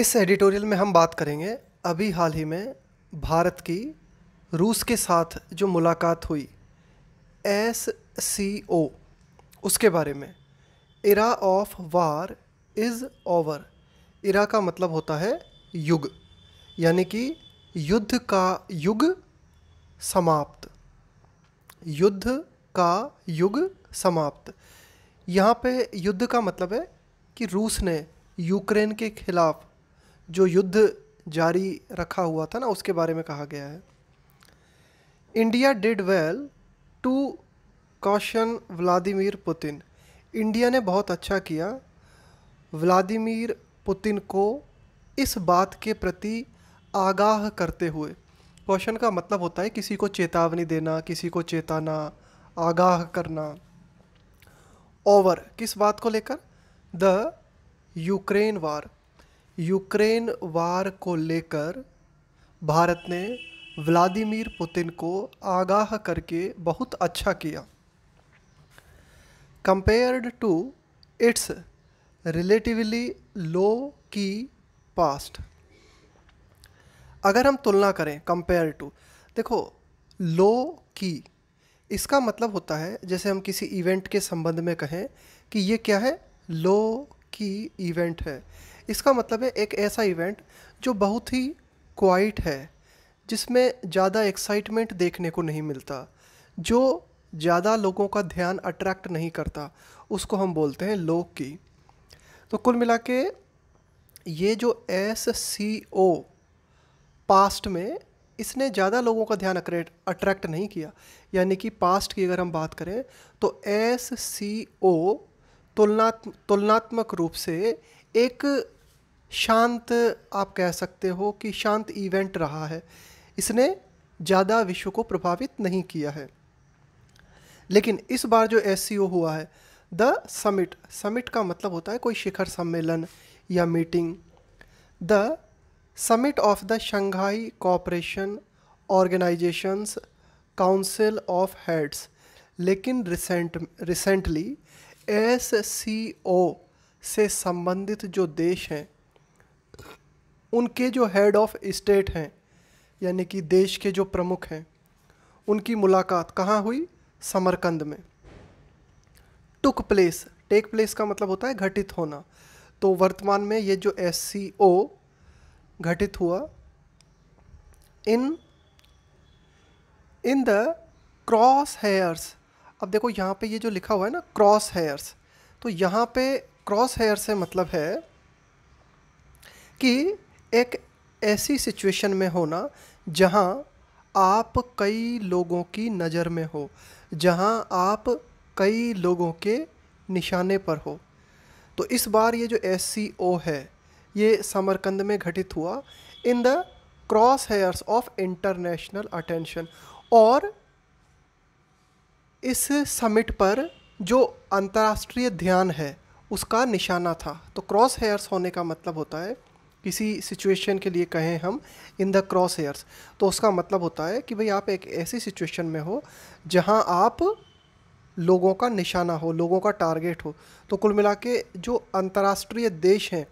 इस एडिटोरियल में हम बात करेंगे अभी हाल ही में भारत की रूस के साथ जो मुलाकात हुई एस सी ओ उसके बारे में era of war is over era का मतलब होता है युग यानी कि युद्ध का युग समाप्त युद्ध का युग समाप्त यहाँ पे युद्ध का मतलब है कि रूस ने यूक्रेन के खिलाफ जो युद्ध जारी रखा हुआ था ना उसके बारे में कहा गया है India did well to caution Vladimir Putin India ने बहुत अच्छा किया व्लादिमीर पुतिन को इस बात के प्रति आगाह करते हुए क्वेश्चन का मतलब होता है किसी को चेतावनी देना किसी को चेताना आगाह करना ओवर किस बात को लेकर the Ukraine war Ukraine war को लेकर भारत ने व्लादिमीर पुतिन को आगाह करके बहुत अच्छा किया compared to its relatively low की पास्ट अगर हम तुलना करें कंपेयर टू देखो लो की इसका मतलब होता है जैसे हम किसी इवेंट के संबंध में कहें कि ये क्या है लो की इवेंट है इसका मतलब है एक ऐसा इवेंट जो बहुत ही क्वाइट है जिसमें ज़्यादा एक्साइटमेंट देखने को नहीं मिलता जो ज़्यादा लोगों का ध्यान अट्रैक्ट नहीं करता उसको हम बोलते हैं लोक की तो कुल मिला के ये जो एस सी ओ पास्ट में इसने ज़्यादा लोगों का ध्यान अट्रैक्ट नहीं किया यानी कि पास्ट की अगर हम बात करें तो एस सी ओ तुलनात्म तुलनात्मक रूप से एक शांत आप कह सकते हो कि शांत इवेंट रहा है इसने ज़्यादा विश्व को प्रभावित नहीं किया है लेकिन इस बार जो एस हुआ है द समिट समिट का मतलब होता है कोई शिखर सम्मेलन या meeting the summit of the Shanghai cooperation organisations council of heads लेकिन रिसेंट रिसेंटली एस से संबंधित जो देश हैं उनके जो हेड ऑफ स्टेट हैं यानी कि देश के जो प्रमुख हैं उनकी मुलाकात कहाँ हुई समरकंद में टुक प्लेस टेक प्लेस का मतलब होता है घटित होना तो वर्तमान में ये जो एस सी ओ घटित हुआ in in the crosshairs अब देखो यहाँ पे ये जो लिखा हुआ है ना क्रॉस हेयर्स तो यहाँ पे क्रॉस हेयर से मतलब है कि एक ऐसी सिचुएशन में होना जहां आप कई लोगों की नज़र में हो जहां आप कई लोगों के निशाने पर हो तो इस बार ये जो एस है ये समरकंद में घटित हुआ in the crosshairs of international attention और इस समिट पर जो अंतर्राष्ट्रीय ध्यान है उसका निशाना था तो क्रॉस हेयर्स होने का मतलब होता है किसी सिचुएशन के लिए कहें हम इन द क्रॉस हेयर्स तो उसका मतलब होता है कि भाई आप एक ऐसी सिचुएशन में हो जहां आप लोगों का निशाना हो लोगों का टारगेट हो तो कुल मिला के जो अंतर्राष्ट्रीय देश हैं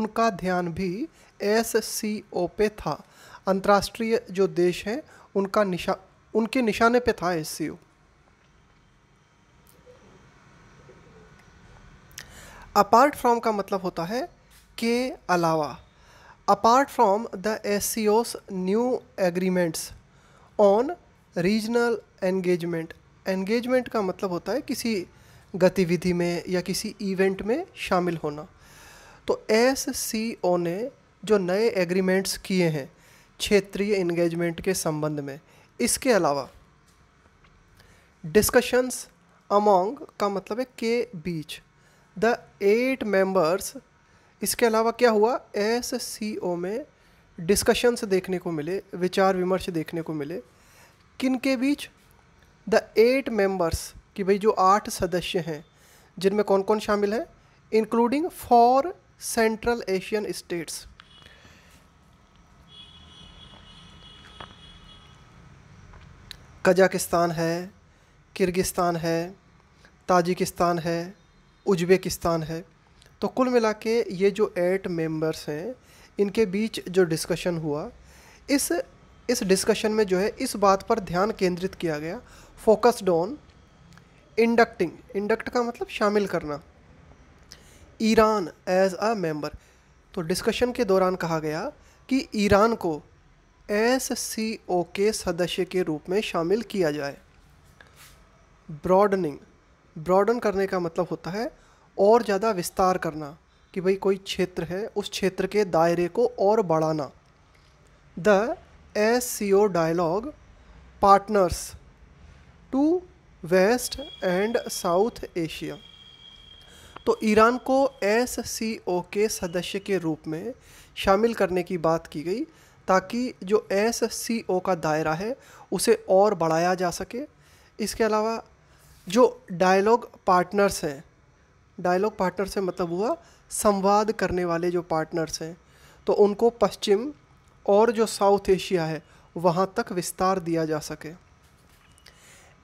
उनका ध्यान भी एस सी ओ पे था अंतर्राष्ट्रीय जो देश हैं उनका निशा उनके निशाने पे था S C O apart from का मतलब होता है के अलावा apart from the S new agreements on regional engagement engagement का मतलब होता है किसी गतिविधि में या किसी इवेंट में शामिल होना तो एस सी ओ ने जो नए एग्रीमेंट्स किए हैं क्षेत्रीय इंगेजमेंट के संबंध में इसके अलावा डिस्कशंस अमोंग का मतलब है के बीच द एट मेंबर्स इसके अलावा क्या हुआ एस सी ओ में डिस्कशंस देखने को मिले विचार विमर्श देखने को मिले किन के बीच द एट मेंबर्स कि भाई जो आठ सदस्य हैं जिनमें कौन कौन शामिल हैं including four Central Asian states Kazakhstan है किर्गिस्तान है ताजिकिस्तान है उज्बेकिस्तान है तो कुल मिला के ये जो एट मेंबर्स हैं इनके बीच जो डिस्कशन हुआ इस इस डिस्कशन में जो है इस बात पर ध्यान केंद्रित किया गया फोकस्ड ऑन इंडक्टिंग इंडक्ट का मतलब शामिल करना ईरान एज अ मेंबर तो डिस्कशन के दौरान कहा गया कि ईरान को एस सी ओ के सदस्य के रूप में शामिल किया जाए ब्रॉडनिंग ब्रॉडन करने का मतलब होता है और ज़्यादा विस्तार करना कि भाई कोई क्षेत्र है उस क्षेत्र के दायरे को और बढ़ाना the S C O dialogue partners to West and South Asia तो ईरान को एस सी ओ के सदस्य के रूप में शामिल करने की बात की गई ताकि जो एस सी ओ का दायरा है उसे और बढ़ाया जा सके इसके अलावा जो डायलॉग पार्टनर्स हैं डायलॉग पार्टनर से मतलब हुआ संवाद करने वाले जो पार्टनर्स हैं तो उनको पश्चिम और जो साउथ एशिया है वहाँ तक विस्तार दिया जा सके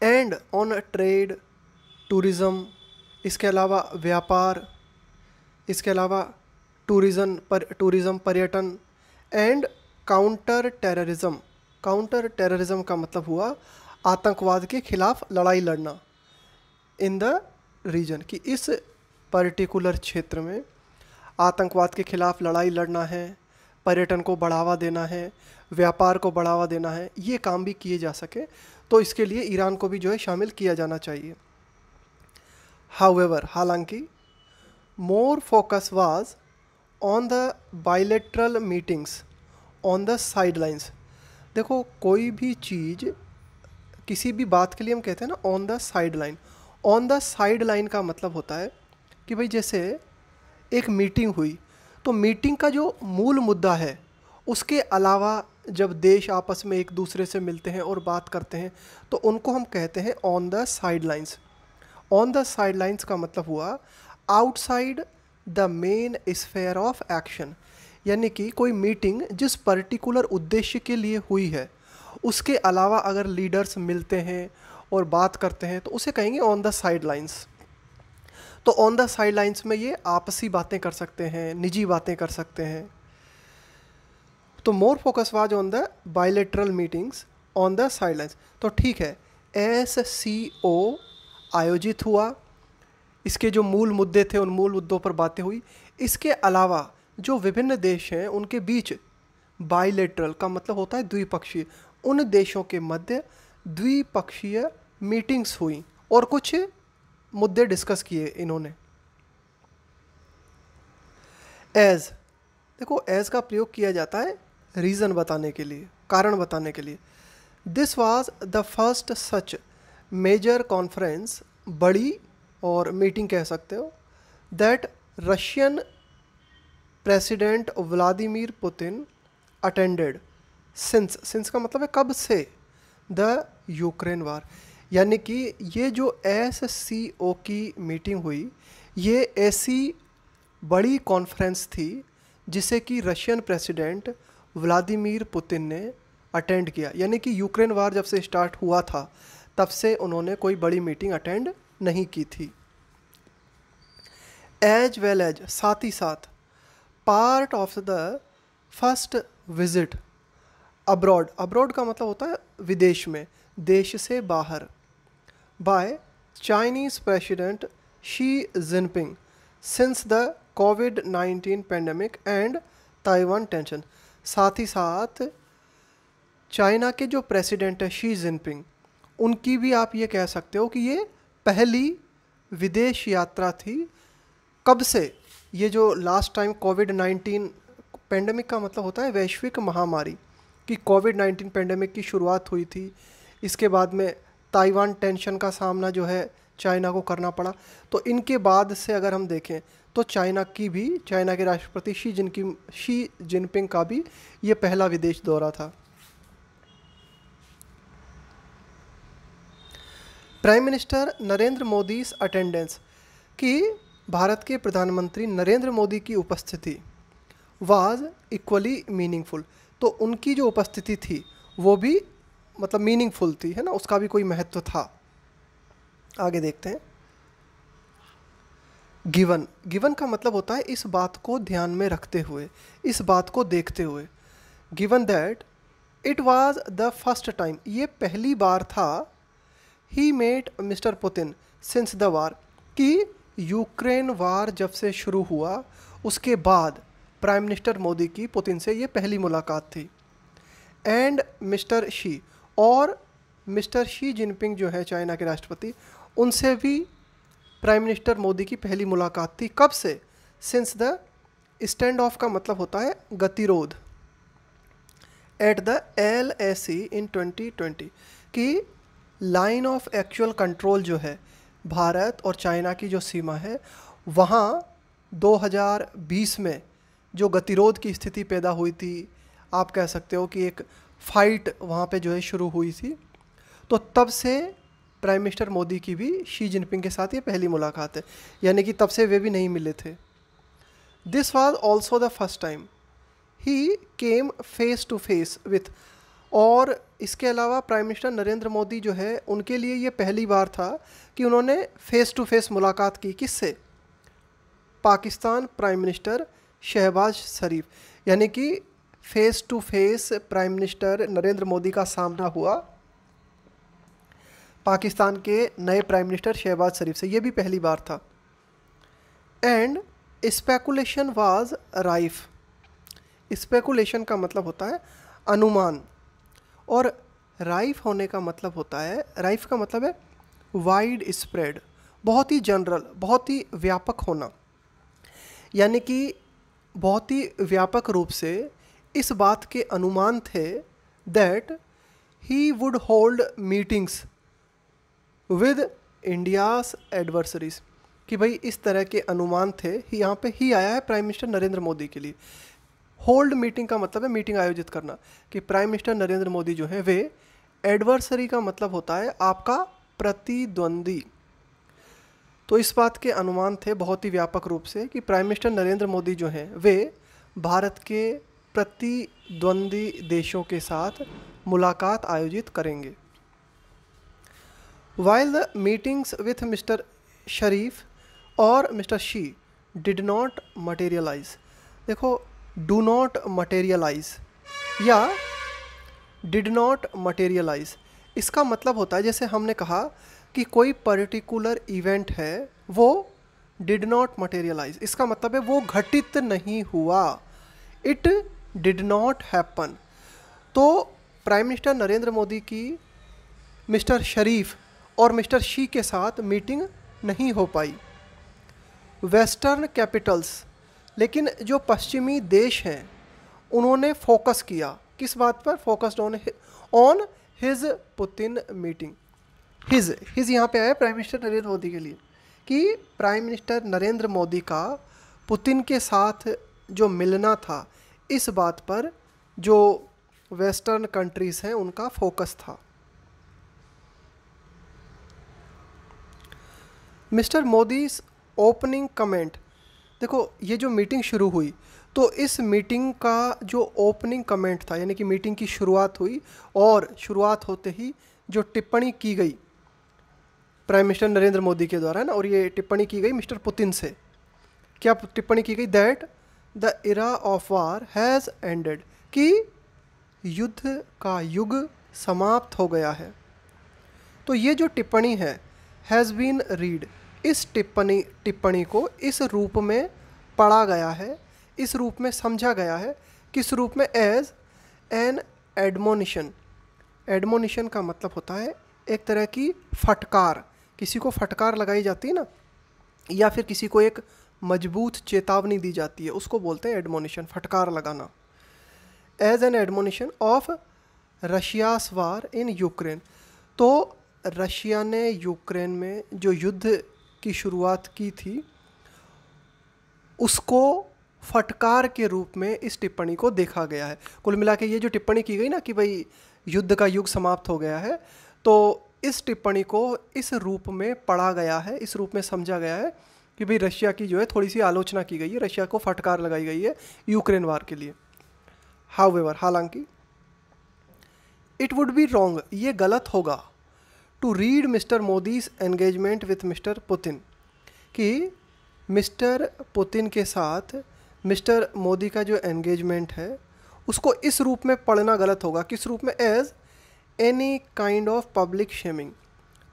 एंड ऑन ट्रेड टूरिज़म इसके अलावा व्यापार इसके अलावा टूरिज़म पर टूरिज़म पर्यटन and counter terrorism counter terrorism का मतलब हुआ आतंकवाद के खिलाफ लड़ाई लड़ना इन द रीजन कि इस पर्टिकुलर क्षेत्र में आतंकवाद के खिलाफ लड़ाई लड़ना है पर्यटन को बढ़ावा देना है व्यापार को बढ़ावा देना है ये काम भी किए जा सके तो इसके लिए ईरान को भी जो है शामिल किया जाना चाहिए हाउएवर हालांकि more focus was on the bilateral meetings on the sidelines देखो कोई भी चीज़ किसी भी बात के लिए हम कहते हैं ना on the sideline on the sideline का मतलब होता है कि भाई जैसे एक मीटिंग हुई तो मीटिंग का जो मूल मुद्दा है उसके अलावा जब देश आपस में एक दूसरे से मिलते हैं और बात करते हैं तो उनको हम कहते हैं on the sidelines on the sidelines का मतलब हुआ outside the main sphere of action यानी कि कोई मीटिंग जिस पर्टिकुलर उद्देश्य के लिए हुई है उसके अलावा अगर लीडर्स मिलते हैं और बात करते हैं तो उसे कहेंगे ऑन द साइड लाइन्स तो ऑन द साइड लाइन्स में ये आपसी बातें कर सकते हैं निजी बातें कर सकते हैं तो more focus was on the bilateral meetings on the sidelines तो ठीक है एस सी ओ आयोजित हुआ इसके जो मूल मुद्दे थे उन मूल मुद्दों पर बातें हुई इसके अलावा जो विभिन्न देश हैं उनके बीच बाइलेटरल का मतलब होता है द्विपक्षीय उन देशों के मध्य द्विपक्षीय मीटिंग्स हुई और कुछ मुद्दे डिस्कस किए इन्होंने एज देखो एज का प्रयोग किया जाता है रीज़न बताने के लिए कारण बताने के लिए this was the first such major conference बड़ी और मीटिंग कह सकते हो that Russian president Vladimir Putin attended since since का मतलब है कब से द यूक्रेन वार यानी कि ये जो एस सी ओ की मीटिंग हुई ये ऐसी बड़ी कॉन्फ्रेंस थी जिसे कि रशियन प्रेसिडेंट व्लादिमीर पुतिन ने अटेंड किया यानी कि यूक्रेन वार जब से स्टार्ट हुआ था तब से उन्होंने कोई बड़ी मीटिंग अटेंड नहीं की थी एज वेल एज साथ ही साथ part of the first visit abroad abroad का मतलब होता है विदेश में देश से बाहर by Chinese President Xi Jinping since the Covid nineteen pandemic and Taiwan tension साथ ही साथ चाइना के जो प्रेसिडेंट है शी जिनपिंग उनकी भी आप ये कह सकते हो कि ये पहली विदेश यात्रा थी कब से ये जो last time Covid nineteen pandemic का मतलब होता है वैश्विक महामारी कि कोविड नाइन्टीन पेंडेमिक की शुरुआत हुई थी इसके बाद में ताइवान टेंशन का सामना जो है चाइना को करना पड़ा तो इनके बाद से अगर हम देखें तो चाइना की भी चाइना के राष्ट्रपति शी जिनकी शी जिनपिंग का भी ये पहला विदेश दौरा था prime minister Narendra Modi attendance कि भारत के प्रधानमंत्री नरेंद्र मोदी की उपस्थिति वाज इक्वली मीनिंगफुल तो उनकी जो उपस्थिति थी वो भी मतलब मीनिंगफुल थी है ना उसका भी कोई महत्व था आगे देखते हैं गिवन गिवन का मतलब होता है इस बात को ध्यान में रखते हुए इस बात को देखते हुए given that it was the first time ये पहली बार था he met mister Putin since the war कि यूक्रेन वार जब से शुरू हुआ उसके बाद प्राइम मिनिस्टर मोदी की पुतिन से ये पहली मुलाकात थी एंड मिस्टर शी और मिस्टर शी जिनपिंग जो है चाइना के राष्ट्रपति उनसे भी प्राइम मिनिस्टर मोदी की पहली मुलाकात थी कब से सिंस द स्टैंड ऑफ का मतलब होता है गतिरोध at the L A C in twenty twenty कि लाइन ऑफ एक्चुअल कंट्रोल जो है भारत और चाइना की जो सीमा है वहाँ 2020 में जो गतिरोध की स्थिति पैदा हुई थी आप कह सकते हो कि एक फाइट वहाँ पे जो है शुरू हुई थी तो तब से प्राइम मिनिस्टर मोदी की भी शी जिनपिंग के साथ ये पहली मुलाकात है यानी कि तब से वे भी नहीं मिले थे this was also the first time he came face to face with और इसके अलावा प्राइम मिनिस्टर नरेंद्र मोदी जो है उनके लिए ये पहली बार था कि उन्होंने फ़ेस टू फेस मुलाकात की किससे पाकिस्तान प्राइम मिनिस्टर शहबाज शरीफ यानी कि face to face prime minister Narendra Modi का सामना हुआ पाकिस्तान के नए प्राइम मिनिस्टर शहबाज शरीफ से ये भी पहली बार था and speculation was rife speculation का मतलब होता है अनुमान और राइफ होने का मतलब होता है राइफ का मतलब है वाइड स्प्रेड बहुत ही जनरल बहुत ही व्यापक होना यानी कि बहुत ही व्यापक रूप से इस बात के अनुमान थे that he would hold meetings with India's adversaries कि भाई इस तरह के अनुमान थे ही यहाँ पे ही आया है प्राइम मिनिस्टर नरेंद्र मोदी के लिए होल्ड मीटिंग का मतलब है मीटिंग आयोजित करना कि प्राइम मिनिस्टर नरेंद्र मोदी जो है वे एडवर्सरी का मतलब होता है आपका प्रतिद्वंदी तो इस बात के अनुमान थे बहुत ही व्यापक रूप से कि प्राइम मिनिस्टर नरेंद्र मोदी जो हैं वे भारत के प्रतिद्वंदी देशों के साथ मुलाकात आयोजित करेंगे while the meetings with mister Sharif और mister Xi did not materialise देखो डू नॉट मटेरियलाइज या डिड नॉट मटेरियलाइज इसका मतलब होता है जैसे हमने कहा कि कोई पर्टिकुलर इवेंट है वो डिड नॉट मटेरियलाइज इसका मतलब है वो घटित नहीं हुआ इट डिड नॉट हैपन तो प्राइम मिनिस्टर नरेंद्र मोदी की मिस्टर शरीफ और मिस्टर शी के साथ मीटिंग नहीं हो पाई वेस्टर्न कैपिटल्स लेकिन जो पश्चिमी देश हैं उन्होंने फोकस किया किस बात पर focused on on his Putin meeting his his यहाँ पे आया प्राइम मिनिस्टर नरेंद्र मोदी के लिए कि प्राइम मिनिस्टर नरेंद्र मोदी का पुतिन के साथ जो मिलना था इस बात पर जो वेस्टर्न कंट्रीज़ हैं उनका फोकस था मिस्टर मोदी ओपनिंग कमेंट देखो ये जो मीटिंग शुरू हुई तो इस मीटिंग का जो ओपनिंग कमेंट था यानी कि मीटिंग की शुरुआत हुई और शुरुआत होते ही जो टिप्पणी की गई प्राइम मिनिस्टर नरेंद्र मोदी के द्वारा ना और ये टिप्पणी की गई मिस्टर पुतिन से क्या टिप्पणी की गई that the era of war has ended कि युद्ध का युग समाप्त हो गया है तो ये जो टिप्पणी है हैज़ बीन रीड इस टिप्पणी टिप्पणी को इस रूप में पढ़ा गया है इस रूप में समझा गया है किस रूप में एज एन एडमोनिशन एडमोनिशन का मतलब होता है एक तरह की फटकार किसी को फटकार लगाई जाती है ना या फिर किसी को एक मजबूत चेतावनी दी जाती है उसको बोलते हैं एडमोनिशन फटकार लगाना as an admonition of Russia's war in Ukraine तो रशिया ने यूक्रेन में जो युद्ध की शुरुआत की थी उसको फटकार के रूप में इस टिप्पणी को देखा गया है कुल मिला के ये जो टिप्पणी की गई ना कि भाई युद्ध का युग समाप्त हो गया है तो इस टिप्पणी को इस रूप में पढ़ा गया है इस रूप में समझा गया है कि भाई रशिया की जो है थोड़ी सी आलोचना की गई है रशिया को फटकार लगाई गई है यूक्रेन वार के लिए हाउ हालांकि इट वुड बी रॉन्ग ये गलत होगा to read mister Modi's engagement with mister Putin कि मिस्टर पुतिन के साथ मिस्टर मोदी का जो एंगेजमेंट है उसको इस रूप में पढ़ना गलत होगा किस रूप में as any kind of public shaming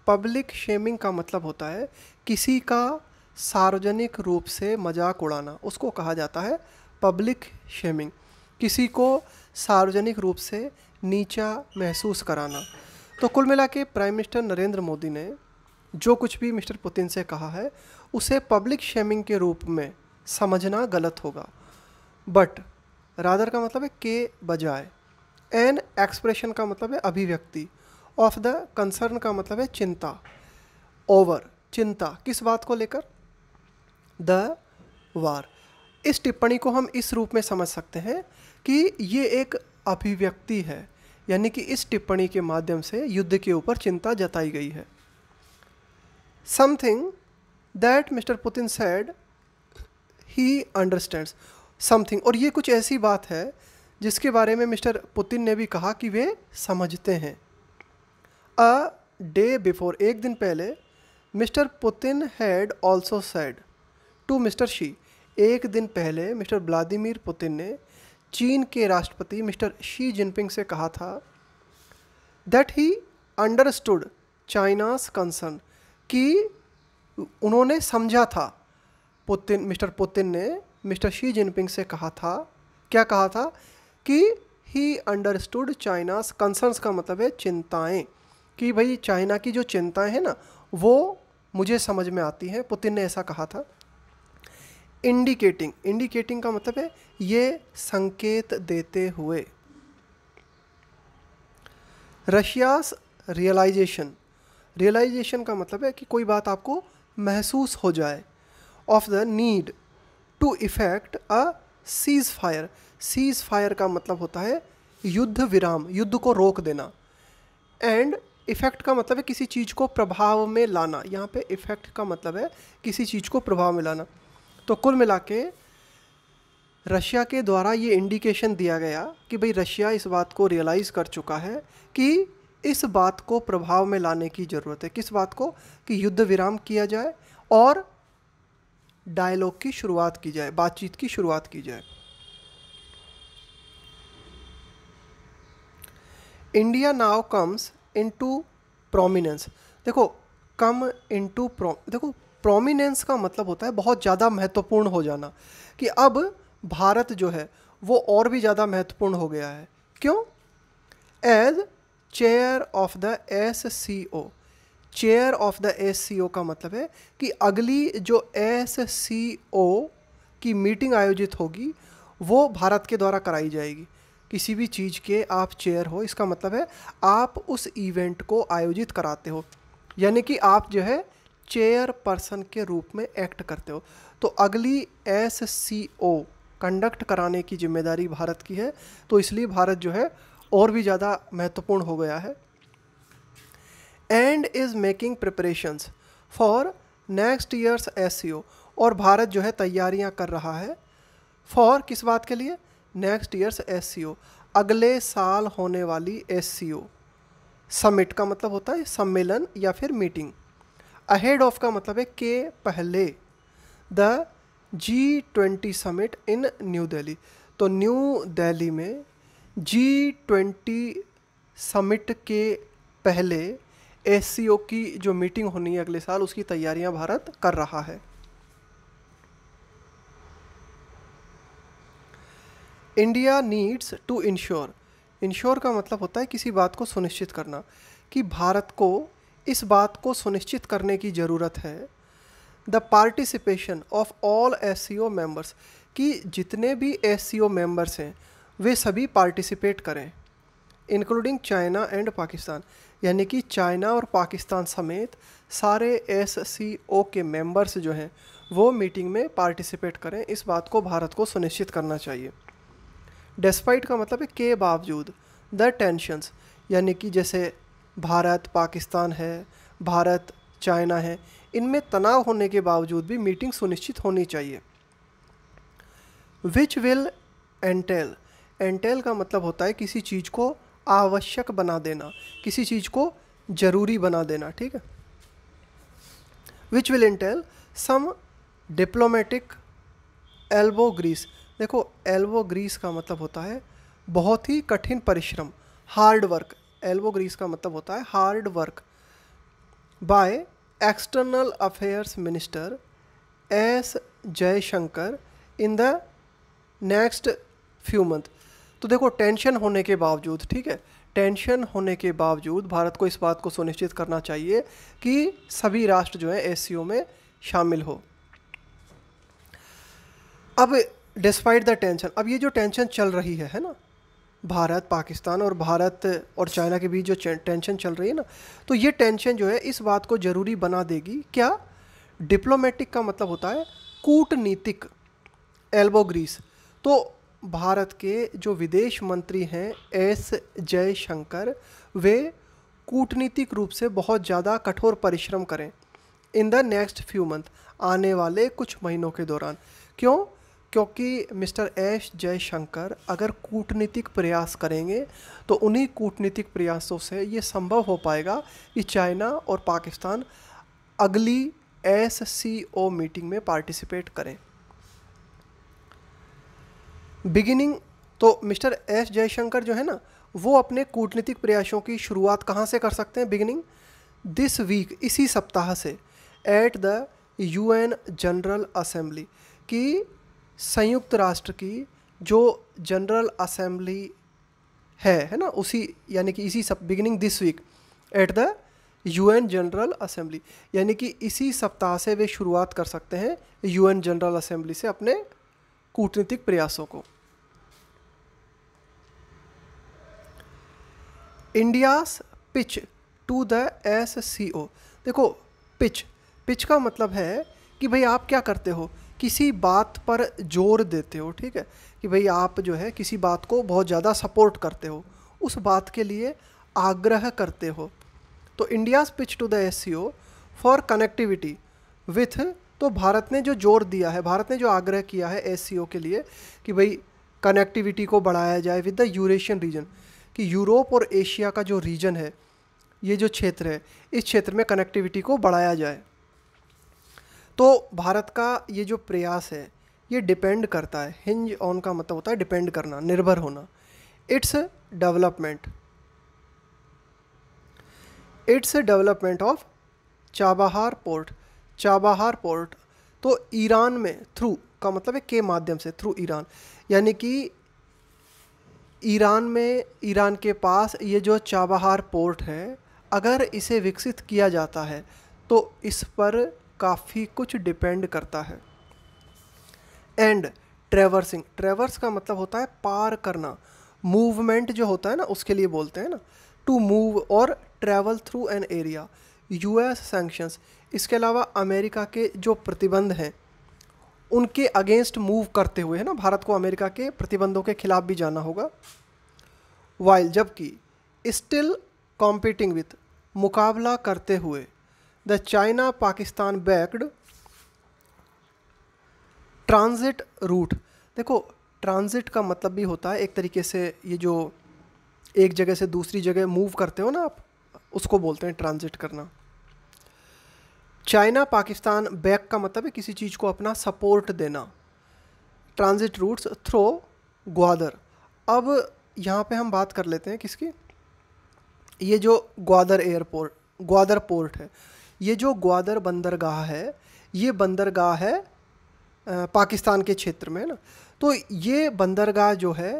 public shaming का मतलब होता है किसी का सार्वजनिक रूप से मजाक उड़ाना उसको कहा जाता है पब्लिक शेमिंग किसी को सार्वजनिक रूप से नीचा महसूस कराना तो कुल मिला के प्राइम मिनिस्टर नरेंद्र मोदी ने जो कुछ भी मिस्टर पुतिन से कहा है उसे पब्लिक शेमिंग के रूप में समझना गलत होगा बट रादर का मतलब है के बजाय एन एक्सप्रेशन का मतलब है अभिव्यक्ति ऑफ द कंसर्न का मतलब है चिंता ओवर चिंता किस बात को लेकर द वार इस टिप्पणी को हम इस रूप में समझ सकते हैं कि ये एक अभिव्यक्ति है यानी कि इस टिप्पणी के माध्यम से युद्ध के ऊपर चिंता जताई गई है something that mister Putin said he understand something और ये कुछ ऐसी बात है जिसके बारे में मिस्टर पुतिन ने भी कहा कि वे समझते हैं अ डे बिफोर एक दिन पहले mister Putin had also said to mister Xi एक दिन पहले मिस्टर व्लादिमीर पुतिन ने चीन के राष्ट्रपति मिस्टर शी जिनपिंग से कहा था that he understood China's concern कि उन्होंने समझा था पुतिन मिस्टर पुतिन ने मिस्टर शी जिनपिंग से कहा था क्या कहा था कि ही अंडरस्टूड चाइनाज कंसर्न्स का मतलब है चिंताएं कि भाई चाइना की जो चिंताएं हैं ना वो मुझे समझ में आती हैं पुतिन ने ऐसा कहा था इंडिकेटिंग इंडिकेटिंग का मतलब है ये संकेत देते हुए रशियास रियलाइजेशन रियलाइजेशन का मतलब है कि कोई बात आपको महसूस हो जाए of the need to effect a ceasefire ceasefire का मतलब होता है युद्ध विराम युद्ध को रोक देना एंड इफ़ेक्ट का मतलब है किसी चीज़ को प्रभाव में लाना यहाँ पे इफ़ेक्ट का मतलब है किसी चीज़ को प्रभाव में लाना तो कुल मिला के रशिया के द्वारा ये इंडिकेशन दिया गया कि भाई रशिया इस बात को रियलाइज़ कर चुका है कि इस बात को प्रभाव में लाने की ज़रूरत है किस बात को कि युद्ध विराम किया जाए और डायलॉग की शुरुआत की जाए बातचीत की शुरुआत की जाए India now comes into prominence देखो कम इनटू प्रो देखो प्रोमिनेंस का मतलब होता है बहुत ज़्यादा महत्वपूर्ण हो जाना कि अब भारत जो है वो और भी ज़्यादा महत्वपूर्ण हो गया है क्यों as chair of the S C O chair of the S C O का मतलब है कि अगली जो एस सी ओ की मीटिंग आयोजित होगी वो भारत के द्वारा कराई जाएगी किसी भी चीज़ के आप चेयर हो इसका मतलब है आप उस इवेंट को आयोजित कराते हो यानी कि आप जो है चेयर पर्सन के रूप में एक्ट करते हो तो अगली एस सी ओ कंडक्ट कराने की जिम्मेदारी भारत की है तो इसलिए भारत जो है और भी ज़्यादा महत्वपूर्ण हो गया है and is making preparations for next years S C O और भारत जो है तैयारियां कर रहा है फॉर किस बात के लिए next years S C O अगले साल होने वाली एस सी ओ समिट का मतलब होता है सम्मेलन या फिर मीटिंग अहेड ऑफ का मतलब है के पहले the G twenty summit in New Delhi तो न्यू दिल्ली में जी ट्वेंटी समिट के पहले एस की जो मीटिंग होनी है अगले साल उसकी तैयारियां भारत कर रहा है India needs to ensure ensure का मतलब होता है किसी बात को सुनिश्चित करना कि भारत को इस बात को सुनिश्चित करने की ज़रूरत है the participation of all S C O members कि जितने भी एस सी ओ मेम्बर्स हैं वे सभी पार्टिसिपेट करें इंक्लूडिंग चाइना एंड पाकिस्तान यानी कि चाइना और पाकिस्तान समेत सारे एस सी ओ के मेम्बर्स जो हैं वो मीटिंग में पार्टिसिपेट करें इस बात को भारत को सुनिश्चित करना चाहिए डेस्पाइट का मतलब है के बावजूद द टेंशंस यानी कि जैसे भारत पाकिस्तान है भारत चाइना है इनमें तनाव होने के बावजूद भी मीटिंग सुनिश्चित होनी चाहिए विच विल एंटेल एंटेल का मतलब होता है किसी चीज़ को आवश्यक बना देना किसी चीज़ को ज़रूरी बना देना ठीक है which will entail some diplomatic elbow grease देखो एल्बो ग्रीस का मतलब होता है बहुत ही कठिन परिश्रम हार्ड वर्क एल्बो ग्रीस का मतलब होता है hard work by external affairs minister S Jaishankar in the next few month तो देखो टेंशन होने के बावजूद ठीक है टेंशन होने के बावजूद भारत को इस बात को सुनिश्चित करना चाहिए कि सभी राष्ट्र जो है एस में शामिल हो अब डिस्पाइट द टेंशन अब ये जो टेंशन चल रही है है ना भारत पाकिस्तान और भारत और चाइना के बीच जो टेंशन चल रही है ना तो ये टेंशन जो है इस बात को ज़रूरी बना देगी क्या डिप्लोमेटिक का मतलब होता है कूटनीतिक एल्बो ग्रीस तो भारत के जो विदेश मंत्री हैं एस जयशंकर वे कूटनीतिक रूप से बहुत ज़्यादा कठोर परिश्रम करें in the next few month आने वाले कुछ महीनों के दौरान क्यों क्योंकि मिस्टर एस जयशंकर अगर कूटनीतिक प्रयास करेंगे तो उन्हीं कूटनीतिक प्रयासों से ये संभव हो पाएगा कि चाइना और पाकिस्तान अगली एस सी ओ मीटिंग में पार्टिसिपेट करें बिगिनिंग तो मिस्टर एस जयशंकर जो है ना वो अपने कूटनीतिक प्रयासों की शुरुआत कहाँ से कर सकते हैं बिगिनिंग दिस वीक इसी सप्ताह से at the UN general assembly कि संयुक्त राष्ट्र की जो जनरल असेंबली है है ना उसी यानी कि इसी सब beginning this week at the UN general assembly यानी कि इसी सप्ताह से वे शुरुआत कर सकते हैं यूएन जनरल असेंबली से अपने कूटनीतिक प्रयासों को India's pitch to the S C O देखो पिच पिच का मतलब है कि भाई आप क्या करते हो किसी बात पर जोर देते हो ठीक है कि भाई आप जो है किसी बात को बहुत ज़्यादा सपोर्ट करते हो उस बात के लिए आग्रह करते हो तो India pitch to the S for connectivity with तो भारत ने जो जोर दिया है भारत ने जो आग्रह किया है एस के लिए कि भाई कनेक्टिविटी को बढ़ाया जाए विद द यूरेशियन रीजन कि यूरोप और एशिया का जो रीजन है ये जो क्षेत्र है इस क्षेत्र में कनेक्टिविटी को बढ़ाया जाए तो भारत का ये जो प्रयास है ये डिपेंड करता है हिंज ऑन का मतलब होता है डिपेंड करना निर्भर होना its development its development of Chabahar port Chabahar port तो ईरान में थ्रू का मतलब है के माध्यम से थ्रू ईरान यानी कि ईरान में ईरान के पास ये जो चाबहार पोर्ट है अगर इसे विकसित किया जाता है तो इस पर काफ़ी कुछ डिपेंड करता है एंड ट्रेवर्सिंग ट्रेवर्स का मतलब होता है पार करना मूवमेंट जो होता है ना उसके लिए बोलते हैं ना टू मूव और travel through an area U S sanctions इसके अलावा अमेरिका के जो प्रतिबंध हैं उनके अगेंस्ट मूव करते हुए है ना भारत को अमेरिका के प्रतिबंधों के खिलाफ भी जाना होगा वाइल जबकि स्टिल कॉम्पीटिंग विथ मुकाबला करते हुए the China Pakistan backed transit route देखो ट्रांजिट का मतलब भी होता है एक तरीके से ये जो एक जगह से दूसरी जगह मूव करते हो ना आप उसको बोलते हैं ट्रांजिट करना चाइना पाकिस्तान बैक का मतलब है किसी चीज़ को अपना सपोर्ट देना ट्रांजिट रूट्स थ्रो ग्वादर अब यहाँ पे हम बात कर लेते हैं किसकी ये जो ग्वादर एयरपोर्ट ग्वादर पोर्ट है ये जो ग्वादर बंदरगाह है ये बंदरगाह है पाकिस्तान के क्षेत्र में ना तो ये बंदरगाह जो है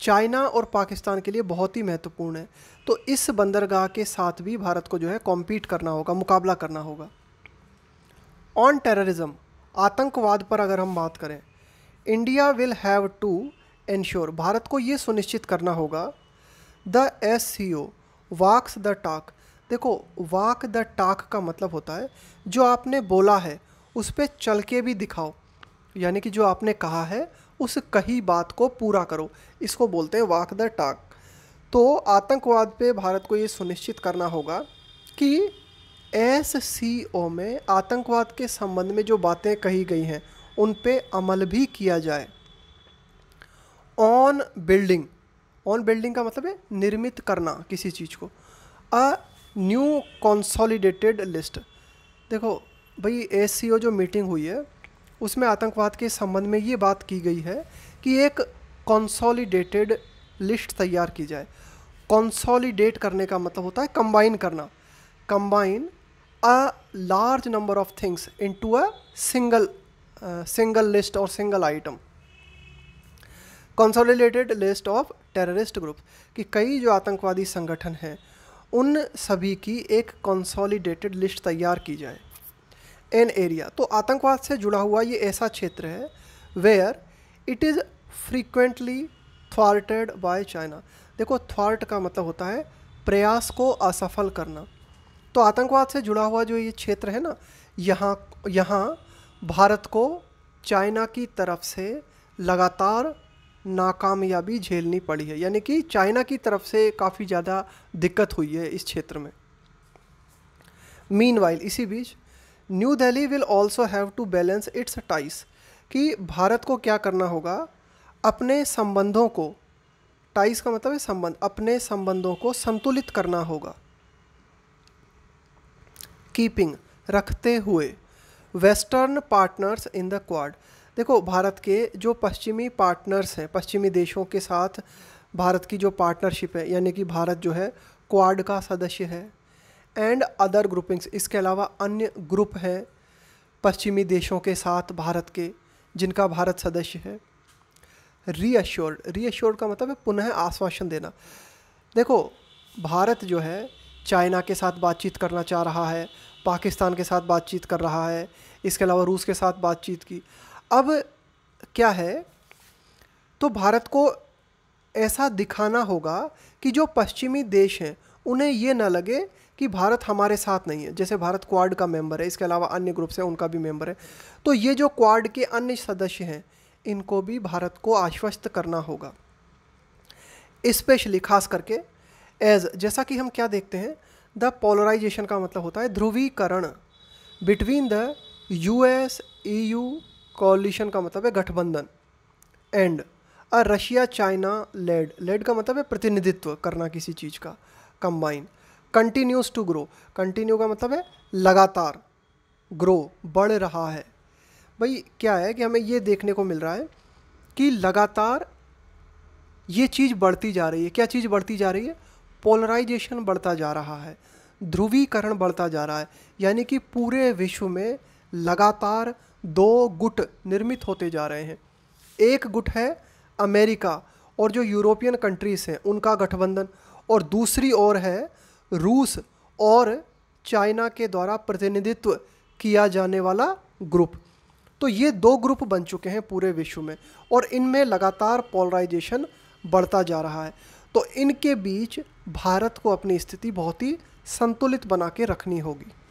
चाइना और पाकिस्तान के लिए बहुत ही महत्वपूर्ण है तो इस बंदरगाह के साथ भी भारत को जो है कॉम्पीट करना होगा मुकाबला करना होगा ऑन टेररिज्म आतंकवाद पर अगर हम बात करें India will have to ensure Bharat को ये सुनिश्चित करना होगा the S C O walks the talk देखो वाक द टाक का मतलब होता है जो आपने बोला है उस पर चल के भी दिखाओ यानी कि जो आपने कहा है उस कही बात को पूरा करो इसको बोलते हैं वाक द टाक तो आतंकवाद पे भारत को ये सुनिश्चित करना होगा कि एस सी ओ में आतंकवाद के संबंध में जो बातें कही गई हैं उन पे अमल भी किया जाए ऑन बिल्डिंग ऑन बिल्डिंग का मतलब है निर्मित करना किसी चीज़ को अ न्यू कॉन्सॉलीडेटेड लिस्ट देखो भाई एस जो मीटिंग हुई है उसमें आतंकवाद के संबंध में ये बात की गई है कि एक कॉन्सॉलीडेटेड लिस्ट तैयार की जाए कॉन्सॉलीडेट करने का मतलब होता है कंबाइन करना combine a large number of things into a single single list और single item consolidated list of terrorist group कि कई जो आतंकवादी संगठन हैं उन सभी की एक कंसोलिडेटेड लिस्ट तैयार की जाए एन एरिया तो आतंकवाद से जुड़ा हुआ ये ऐसा क्षेत्र है where it is frequently thwarted by China देखो थ्वार्ट का मतलब होता है प्रयास को असफल करना तो आतंकवाद से जुड़ा हुआ जो ये क्षेत्र है ना यहाँ यहाँ भारत को चाइना की तरफ से लगातार नाकामयाबी झेलनी पड़ी है यानी कि चाइना की तरफ से काफ़ी ज़्यादा दिक्कत हुई है इस क्षेत्र में मीन इसी बीच New Delhi will also have to balance its ties कि भारत को क्या करना होगा अपने संबंधों को टाइस का मतलब है संबंध अपने संबंधों को संतुलित करना होगा कीपिंग रखते हुए western partners in the Quad देखो भारत के जो पश्चिमी पार्टनर्स हैं पश्चिमी देशों के साथ भारत की जो पार्टनरशिप है यानी कि भारत जो है क्वाड का सदस्य है एंड अदर ग्रुपिंग्स इसके अलावा अन्य ग्रुप हैं पश्चिमी देशों के साथ भारत के जिनका भारत सदस्य है रीअश्योर्ड रीअश्योर्ड का मतलब है पुनः आश्वासन देना देखो भारत जो है चाइना के साथ बातचीत करना चाह रहा है पाकिस्तान के साथ बातचीत कर रहा है इसके अलावा रूस के साथ बातचीत की अब क्या है तो भारत को ऐसा दिखाना होगा कि जो पश्चिमी देश हैं उन्हें ये ना लगे कि भारत हमारे साथ नहीं है जैसे भारत क्वाड का मेंबर है इसके अलावा अन्य ग्रुप्स हैं उनका भी मेंबर है तो ये जो क्वाड के अन्य सदस्य हैं इनको भी भारत को आश्वस्त करना होगा स्पेशली खास करके एज जैसा कि हम क्या देखते हैं द पोलराइजेशन का मतलब होता है ध्रुवीकरण between the U S E U coalition का मतलब है गठबंधन and a Russia China led led का मतलब है प्रतिनिधित्व करना किसी चीज़ का combine continues to grow continue का मतलब है लगातार ग्रो बढ़ रहा है भाई क्या है कि हमें ये देखने को मिल रहा है कि लगातार ये चीज़ बढ़ती जा रही है क्या चीज़ बढ़ती जा रही है पोलराइजेशन बढ़ता जा रहा है ध्रुवीकरण बढ़ता जा रहा है यानी कि पूरे विश्व में लगातार दो गुट निर्मित होते जा रहे हैं एक गुट है अमेरिका और जो यूरोपियन कंट्रीज़ हैं उनका गठबंधन और दूसरी ओर है रूस और चाइना के द्वारा प्रतिनिधित्व किया जाने वाला ग्रुप तो ये दो ग्रुप बन चुके हैं पूरे विश्व में और इनमें लगातार पोलराइजेशन बढ़ता जा रहा है तो इनके बीच भारत को अपनी स्थिति बहुत ही संतुलित बना के रखनी होगी